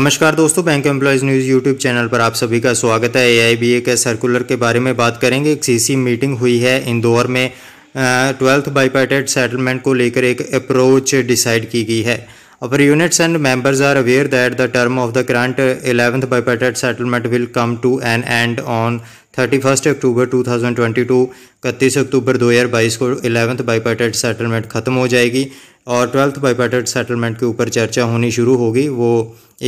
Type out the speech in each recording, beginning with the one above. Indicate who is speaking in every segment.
Speaker 1: नमस्कार दोस्तों bank employees news YouTube channel पर आप सभी का स्वागत है एआईबीए के सर्कुलर के बारे में बात करेंगे एक सीसी मीटिंग हुई है इंदौर में ट्वेल्थ बाईपाइटेड सेटलमेंट को लेकर एक अप्रोच डिसाइड की गई है upper units and members are aware that the term of the current eleventh bipartite settlement will come to an end on thirty first October two thousand twenty two इकतीस अक्टूबर दो हज़ार बाईस को इलेवंथ बाईपाइटेड सेटलमेंट खत्म हो जाएगी और ट्वेल्थ बाईपाइटेड सेटलमेंट के ऊपर चर्चा होनी शुरू होगी वो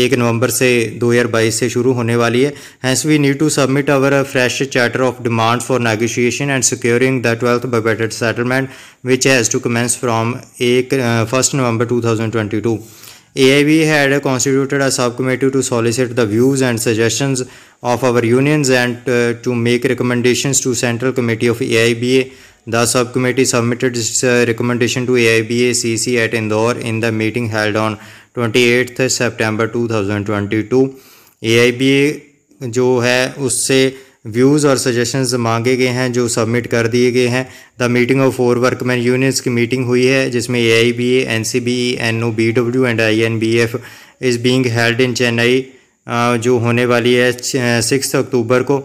Speaker 1: एक नवंबर से 2022 से शुरू होने वाली है hence we need to submit our fresh charter of demand for negotiation and securing the twelfth bipartite settlement which has to commence from एक first November two AIB had constituted a subcommittee to solicit the views and suggestions of our unions and uh, to make recommendations to Central Committee of AIBA The subcommittee submitted its uh, recommendation to AIBACC at Indore in the meeting held on A I 2022 AIBA जो है उससे views और suggestions मांगे गए हैं जो submit कर दिए गए हैं the meeting of four workmen unions की मीटिंग हुई है जिसमें A I B A N C B E N O B W and I N B F is being held in Chennai जो होने वाली है सिक्स अक्टूबर को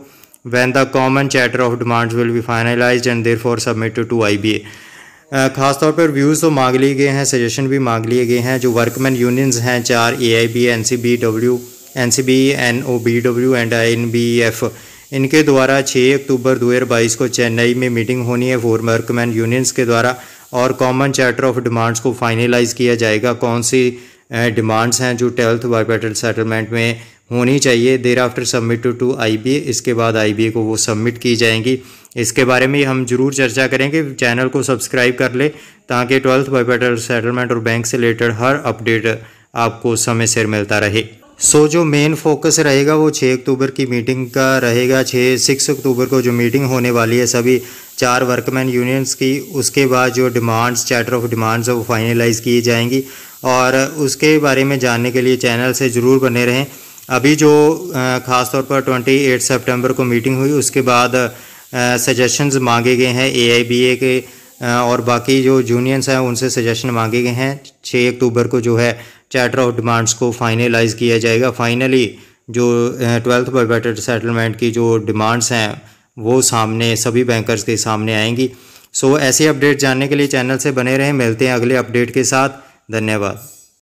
Speaker 1: when the common chatter of demands will be finalized and therefore submitted to IBA. Uh, खास खासतौर पर views तो मांग लिए गए हैं सजेशन भी मांग लिए गए हैं जो वर्कमैन यूनियंस हैं चार A I B N C B W N C B N O B W and I N B F इनके द्वारा छः अक्टूबर दो हजार बाईस को चेन्नई में मीटिंग होनी है फोर वर्कमैन यूनियंस के द्वारा और कॉमन चैटर ऑफ डिमांड्स को फाइनलाइज किया जाएगा कौन सी डिमांड्स uh, हैं जो ट्वेल्थ बाईपेटल सेटलमेंट में होनी चाहिए देर आफ्टर सबमिट टू टू आई इसके बाद आई को वो सबमिट की जाएंगी इसके बारे में हम जरूर चर्चा करेंगे चैनल को सब्सक्राइब कर ले ताकि ट्वेल्थ बाईपेटल सेटलमेंट और बैंक से रिलेटेड हर अपडेट आपको समय सिर मिलता रहे सो so, जो मेन फोकस रहेगा वो 6 अक्टूबर की मीटिंग का रहेगा 6 सिक्स अक्टूबर को जो मीटिंग होने वाली है सभी चार वर्कमैन यूनियंस की उसके बाद जो डिमांड्स चैटर ऑफ डिमांड्स है वो फाइनलाइज़ की जाएंगी और उसके बारे में जानने के लिए चैनल से ज़रूर बने रहें अभी जो ख़ास तौर पर 28 सितंबर को मीटिंग हुई उसके बाद सजेशंस मांगे गए हैं एआईबीए के और बाकी जो यूनियंस हैं उनसे सजेशन मांगे गए हैं 6 अक्टूबर को जो है चैटर ऑफ डिमांड्स को फाइनलाइज किया जाएगा फाइनली जो ट्वेल्थ बेटर सेटलमेंट की जो डिमांड्स हैं वो सामने सभी बैंकर्स के सामने आएंगी सो so, ऐसी अपडेट जानने के लिए चैनल से बने रहें मिलते हैं अगले अपडेट के साथ धन्यवाद